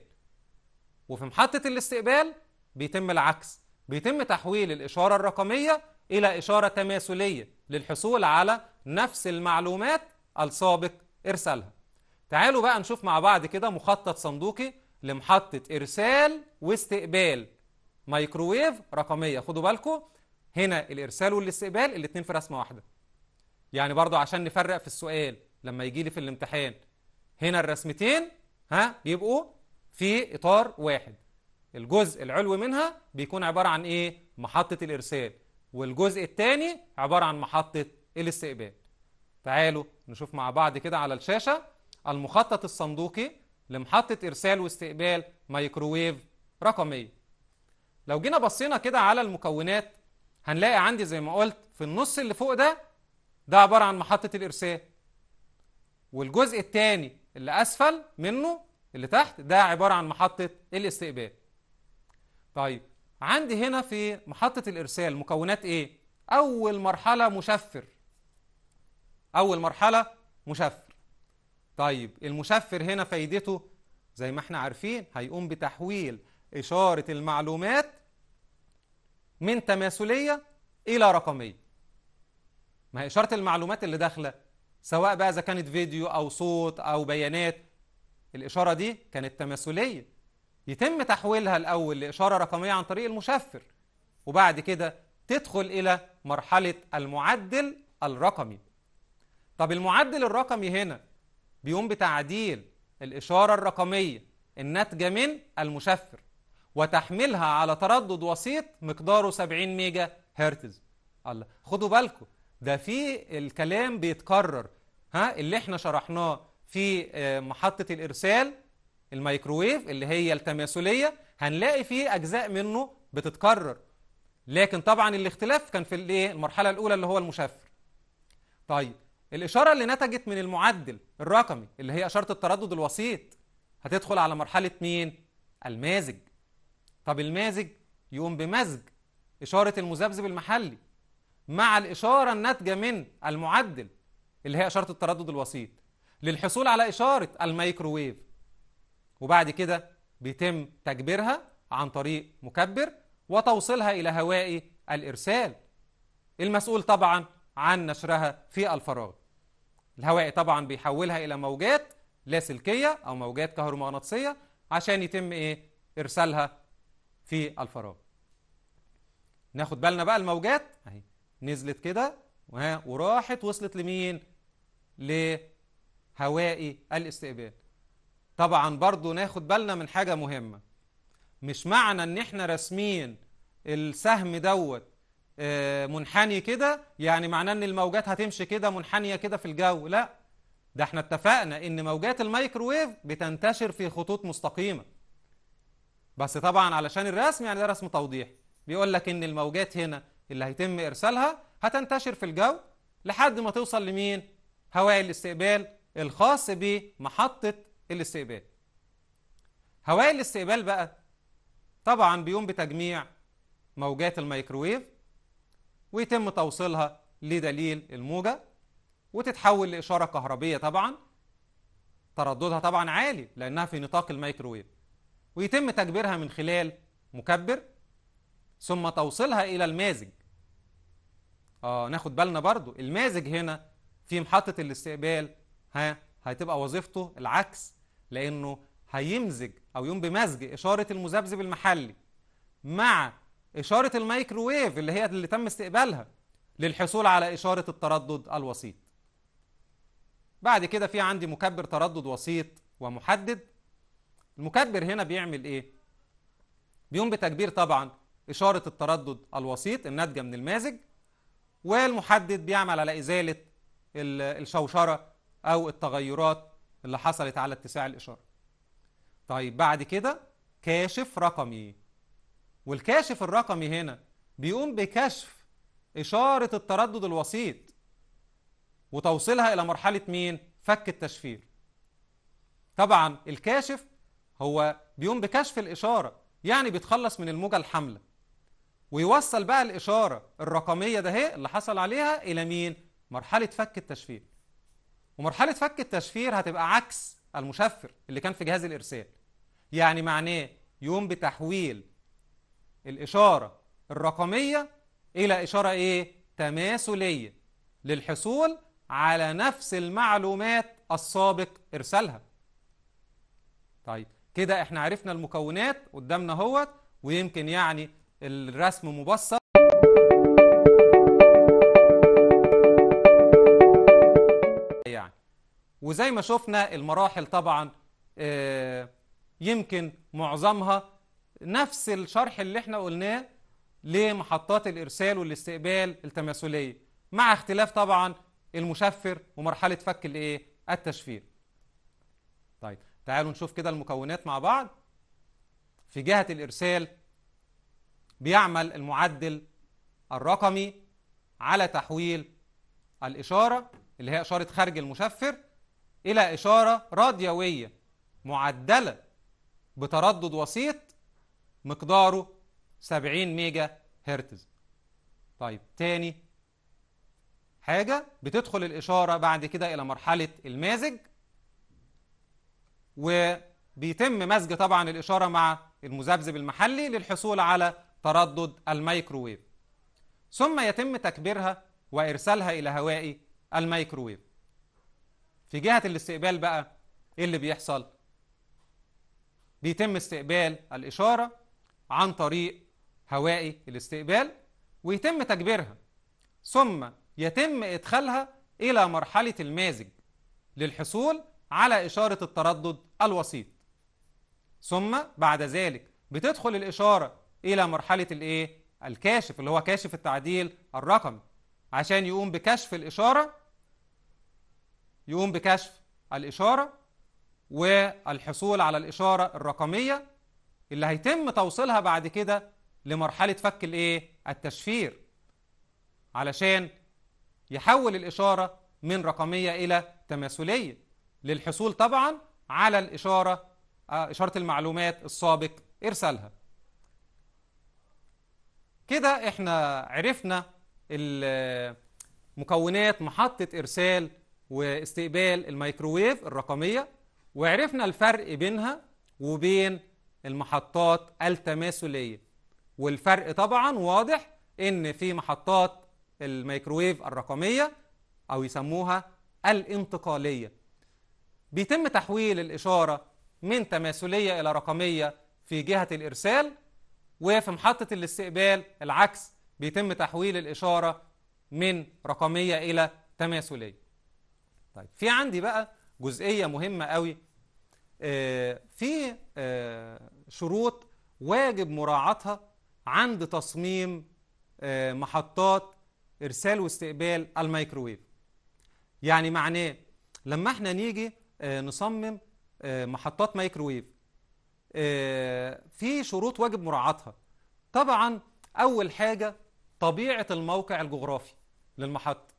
وفي محطة الاستقبال بيتم العكس بيتم تحويل الإشارة الرقمية إلى إشارة تماثلية للحصول على نفس المعلومات السابق إرسالها تعالوا بقى نشوف مع بعض كده مخطط صندوقي لمحطة إرسال واستقبال مايكروويف رقمية خدوا بالكم هنا الإرسال والاستقبال الاتنين في رسمة واحدة يعني برضو عشان نفرق في السؤال لما يجي لي في الامتحان هنا الرسمتين ها بيبقوا في إطار واحد الجزء العلوي منها بيكون عبارة عن إيه؟ محطة الإرسال والجزء الثاني عبارة عن محطة الاستقبال تعالوا نشوف مع بعض كده على الشاشة المخطط الصندوقي لمحطة إرسال واستقبال مايكروويف رقمية لو جينا بصينا كده على المكونات هنلاقي عندي زي ما قلت في النص اللي فوق ده ده عبارة عن محطة الإرسال والجزء الثاني اللي أسفل منه اللي تحت ده عبارة عن محطة الاستقبال طيب عندي هنا في محطة الإرسال مكونات إيه؟ أول مرحلة مشفر أول مرحلة مشفر طيب المشفر هنا فايدته زي ما احنا عارفين هيقوم بتحويل إشارة المعلومات من تماثلية إلى رقمية ما هي إشارة المعلومات اللي داخلة سواء بقى إذا كانت فيديو أو صوت أو بيانات الإشارة دي كانت تماثلية يتم تحويلها الأول لإشارة رقمية عن طريق المشفر وبعد كده تدخل إلى مرحلة المعدل الرقمي طب المعدل الرقمي هنا بيقوم بتعديل الإشارة الرقمية الناتجة من المشفر وتحميلها على تردد وسيط مقداره 70 ميجا هرتز الله خدوا بالكم ده في الكلام بيتكرر ها اللي احنا شرحناه في آه، محطة الإرسال الميكروويف اللي هي التماثلية هنلاقي فيه أجزاء منه بتتكرر لكن طبعا الاختلاف كان في المرحلة الأولى اللي هو المشفر طيب الإشارة اللي نتجت من المعدل الرقمي اللي هي إشارة التردد الوسيط هتدخل على مرحلة مين؟ المازج طب المازج يقوم بمزج إشارة المذبذب المحلي مع الإشارة الناتجة من المعدل اللي هي إشارة التردد الوسيط للحصول على إشارة الميكروويف وبعد كده بيتم تكبيرها عن طريق مكبر وتوصيلها إلى هوائي الإرسال المسؤول طبعا عن نشرها في الفراغ الهواء طبعا بيحولها إلى موجات لاسلكية أو موجات كهرومغناطيسية عشان يتم إيه؟ إرسالها في الفراغ ناخد بالنا بقى الموجات أهي نزلت كده وراحت وصلت لمين؟ لهوائي الاستقبال طبعا برضو ناخد بالنا من حاجة مهمة مش معنى ان احنا راسمين السهم دوت آه، منحني كده يعني معناه ان الموجات هتمشي كده منحنيه كده في الجو لا ده احنا اتفقنا ان موجات الميكروويف بتنتشر في خطوط مستقيمه بس طبعا علشان الرسم يعني ده رسم توضيح بيقول لك ان الموجات هنا اللي هيتم ارسالها هتنتشر في الجو لحد ما توصل لمين هواء الاستقبال الخاص بمحطه الاستقبال هواء الاستقبال بقى طبعا بيقوم بتجميع موجات الميكروويف ويتم توصيلها لدليل الموجة وتتحول لإشارة كهربية طبعا ترددها طبعا عالي لأنها في نطاق الميكروويف ويتم تكبيرها من خلال مكبر ثم توصيلها إلى المازج آه ناخد بالنا برضو المازج هنا في محطة الاستقبال ها هتبقى وظيفته العكس لأنه هيمزج أو يقوم بمزج إشارة المذبذب المحلي مع إشارة الميكروويف اللي هي اللي تم استقبالها للحصول على إشارة التردد الوسيط بعد كده في عندي مكبر تردد وسيط ومحدد المكبر هنا بيعمل إيه؟ بيقوم بتكبير طبعا إشارة التردد الوسيط الناتجة من المازج والمحدد بيعمل على إزالة الشوشرة أو التغيرات اللي حصلت على اتساع الإشارة طيب بعد كده كاشف رقمي والكاشف الرقمي هنا بيقوم بكشف إشارة التردد الوسيط وتوصيلها إلى مرحلة مين؟ فك التشفير طبعا الكاشف هو بيقوم بكشف الإشارة يعني بيتخلص من الموجة الحاملة ويوصل بقى الإشارة الرقمية ده هي اللي حصل عليها إلى مين؟ مرحلة فك التشفير ومرحلة فك التشفير هتبقى عكس المشفر اللي كان في جهاز الإرسال يعني معناه يقوم بتحويل الإشارة الرقمية إلى إشارة إيه؟ تماثلية للحصول على نفس المعلومات السابق إرسالها طيب كده احنا عرفنا المكونات قدامنا اهوت ويمكن يعني الرسم مبسط يعني وزي ما شفنا المراحل طبعا آه، يمكن معظمها نفس الشرح اللي احنا قلناه لمحطات الإرسال والاستقبال التماثلية مع اختلاف طبعا المشفر ومرحلة فك الايه التشفير طيب تعالوا نشوف كده المكونات مع بعض في جهة الإرسال بيعمل المعدل الرقمي على تحويل الإشارة اللي هي إشارة خارج المشفر إلى إشارة راديوية معدلة بتردد وسيط مقداره 70 ميجا هرتز طيب تاني حاجة بتدخل الإشارة بعد كده إلى مرحلة المازج وبيتم مزج طبعا الإشارة مع المذبذب المحلي للحصول على تردد الميكروويف ثم يتم تكبيرها وإرسالها إلى هوائي الميكروويف في جهة الاستقبال بقى إيه اللي بيحصل؟ بيتم استقبال الإشارة عن طريق هوائي الاستقبال ويتم تكبيرها ثم يتم إدخالها إلى مرحلة المازج للحصول على إشارة التردد الوسيط ثم بعد ذلك بتدخل الإشارة إلى مرحلة الإيه؟ الكاشف اللي هو كاشف التعديل الرقمي عشان يقوم بكشف الإشارة يقوم بكشف الإشارة والحصول على الإشارة الرقمية اللي هيتم توصيلها بعد كده لمرحلة فك الايه؟ التشفير علشان يحول الإشارة من رقمية إلى تماثلية للحصول طبعا على الإشارة آه، إشارة المعلومات السابق إرسالها كده احنا عرفنا مكونات محطة إرسال واستقبال الميكروويف الرقمية وعرفنا الفرق بينها وبين المحطات التماثلية والفرق طبعا واضح إن في محطات الميكروويف الرقمية أو يسموها الانتقالية بيتم تحويل الإشارة من تماثلية إلى رقمية في جهة الإرسال وفي محطة الاستقبال العكس بيتم تحويل الإشارة من رقمية إلى تماثلية طيب في عندي بقى جزئية مهمة قوي آه، في آه، شروط واجب مراعاتها عند تصميم آه، محطات ارسال واستقبال الميكروويف يعني معناه لما احنا نيجي نصمم محطات ميكروويف في شروط واجب مراعاتها طبعا اول حاجه طبيعه الموقع الجغرافي للمحطه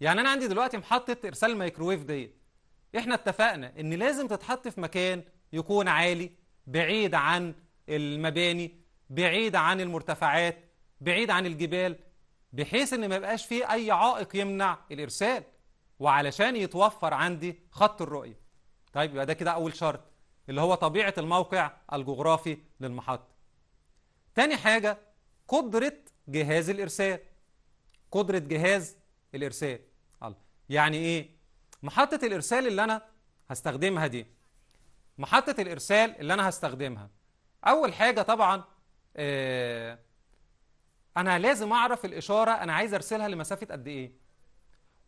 يعني انا عندي دلوقتي محطه ارسال الميكروويف ديت احنا اتفقنا ان لازم تتحط في مكان يكون عالي بعيد عن المباني بعيد عن المرتفعات بعيد عن الجبال بحيث ان ما يبقاش فيه اي عائق يمنع الارسال وعلشان يتوفر عندي خط الرؤيه طيب يبقى ده كده اول شرط اللي هو طبيعه الموقع الجغرافي للمحطه تاني حاجه قدره جهاز الارسال قدره جهاز الارسال يعني ايه محطة الإرسال اللي أنا هستخدمها دي محطة الإرسال اللي أنا هستخدمها أول حاجة طبعا آه، أنا لازم أعرف الإشارة أنا عايز أرسلها لمسافة قد إيه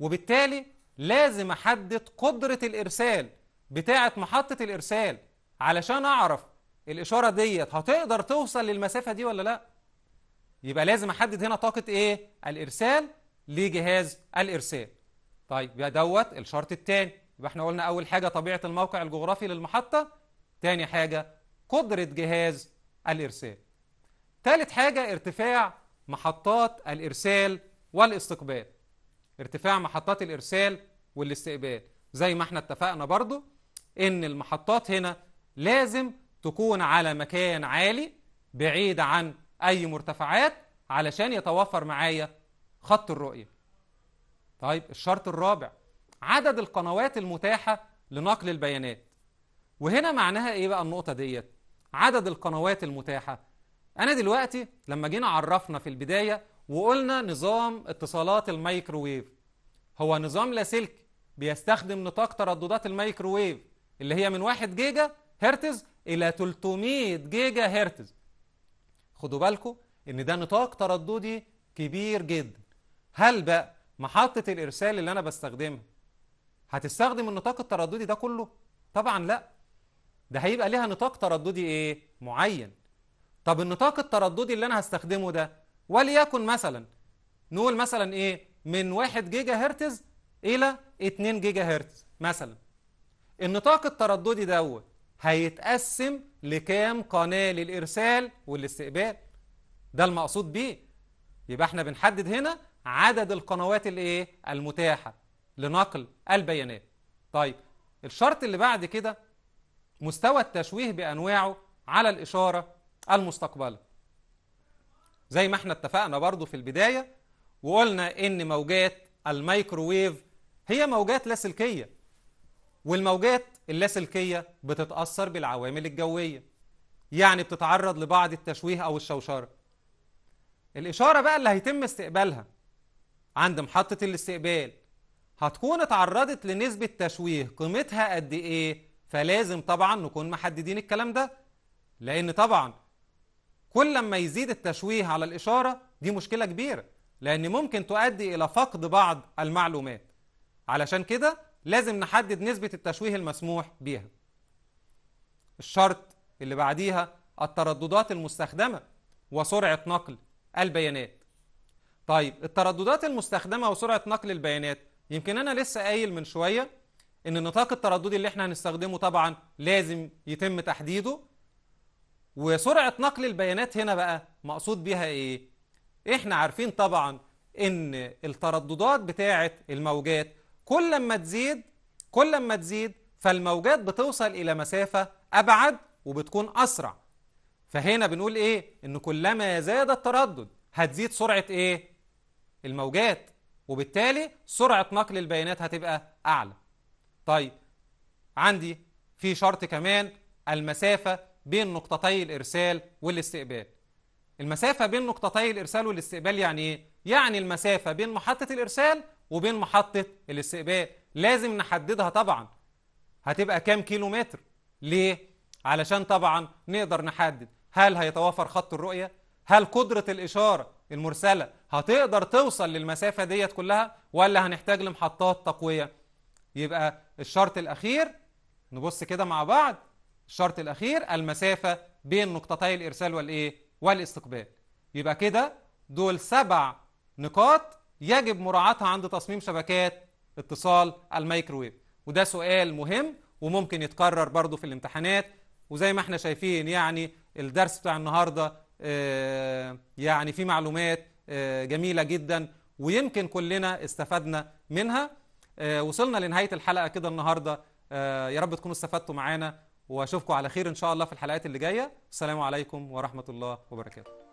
وبالتالي لازم أحدد قدرة الإرسال بتاعة محطة الإرسال علشان أعرف الإشارة ديت هتقدر توصل للمسافة دي ولا لأ يبقى لازم أحدد هنا طاقة إيه الإرسال لجهاز الإرسال طيب يبقى دوت الشرط الثاني يبقى احنا قلنا اول حاجه طبيعه الموقع الجغرافي للمحطه ثاني حاجه قدره جهاز الارسال ثالث حاجه ارتفاع محطات الارسال والاستقبال ارتفاع محطات الارسال والاستقبال زي ما احنا اتفقنا برضو ان المحطات هنا لازم تكون على مكان عالي بعيد عن اي مرتفعات علشان يتوفر معايا خط الرؤيه طيب الشرط الرابع عدد القنوات المتاحة لنقل البيانات وهنا معناها ايه بقى النقطة ديت عدد القنوات المتاحة انا دلوقتي لما جينا عرفنا في البداية وقلنا نظام اتصالات الميكروويف هو نظام لاسلكي بيستخدم نطاق ترددات الميكروويف اللي هي من 1 جيجا هرتز الى 300 جيجا هرتز خدوا بالكم ان ده نطاق ترددي كبير جدا هل بقى محطة الإرسال اللي أنا بستخدمها هتستخدم النطاق الترددي ده كله؟ طبعا لا ده هيبقى ليها نطاق ترددي إيه؟ معين طب النطاق الترددي اللي أنا هستخدمه ده وليكن مثلا نقول مثلا إيه؟ من 1 جيجا هرتز إلى 2 جيجا هرتز مثلا النطاق الترددي دوت هيتقسم لكام قناة للإرسال والاستقبال ده المقصود بيه يبقى احنا بنحدد هنا عدد القنوات الايه المتاحه لنقل البيانات طيب الشرط اللي بعد كده مستوى التشويه بانواعه على الاشاره المستقبله زي ما احنا اتفقنا برضو في البدايه وقلنا ان موجات الميكروويف هي موجات لاسلكيه والموجات اللاسلكيه بتتاثر بالعوامل الجويه يعني بتتعرض لبعض التشويه او الشوشره الاشاره بقى اللي هيتم استقبالها عند محطة الاستقبال هتكون اتعرضت لنسبة تشويه قيمتها قد ايه فلازم طبعا نكون محددين الكلام ده لان طبعا كل ما يزيد التشويه على الإشارة دي مشكلة كبيرة لأن ممكن تؤدي إلى فقد بعض المعلومات علشان كده لازم نحدد نسبة التشويه المسموح بيها الشرط اللي بعديها الترددات المستخدمة وسرعة نقل البيانات طيب الترددات المستخدمة وسرعة نقل البيانات يمكن أنا لسه قايل من شوية إن النطاق الترددي اللي إحنا هنستخدمه طبعا لازم يتم تحديده وسرعة نقل البيانات هنا بقى مقصود بيها إيه؟ إحنا عارفين طبعا إن الترددات بتاعة الموجات كل ما تزيد كل ما تزيد فالموجات بتوصل إلى مسافة أبعد وبتكون أسرع فهنا بنقول إيه؟ إن كلما زاد التردد هتزيد سرعة إيه؟ الموجات وبالتالي سرعة نقل البيانات هتبقى أعلى طيب عندي في شرط كمان المسافة بين نقطتي الإرسال والاستقبال المسافة بين نقطتي الإرسال والاستقبال يعني إيه؟ يعني المسافة بين محطة الإرسال وبين محطة الاستقبال لازم نحددها طبعا هتبقى كام كيلو متر ليه؟ علشان طبعا نقدر نحدد هل هيتوافر خط الرؤية؟ هل قدرة الإشارة المرسلة هتقدر توصل للمسافة ديت كلها ولا هنحتاج لمحطات تقوية يبقى الشرط الأخير نبص كده مع بعض الشرط الأخير المسافة بين نقطتي الإرسال والإيه والاستقبال يبقى كده دول سبع نقاط يجب مراعاتها عند تصميم شبكات اتصال الميكروويف وده سؤال مهم وممكن يتكرر برضه في الامتحانات وزي ما احنا شايفين يعني الدرس بتاع النهارده آه، يعني في معلومات آه، جميلة جدا ويمكن كلنا استفدنا منها آه، وصلنا لنهاية الحلقة كده النهاردة يا رب تكونوا استفدتوا معانا واشوفكم على خير ان شاء الله في الحلقات اللي جايه السلام عليكم ورحمه الله وبركاته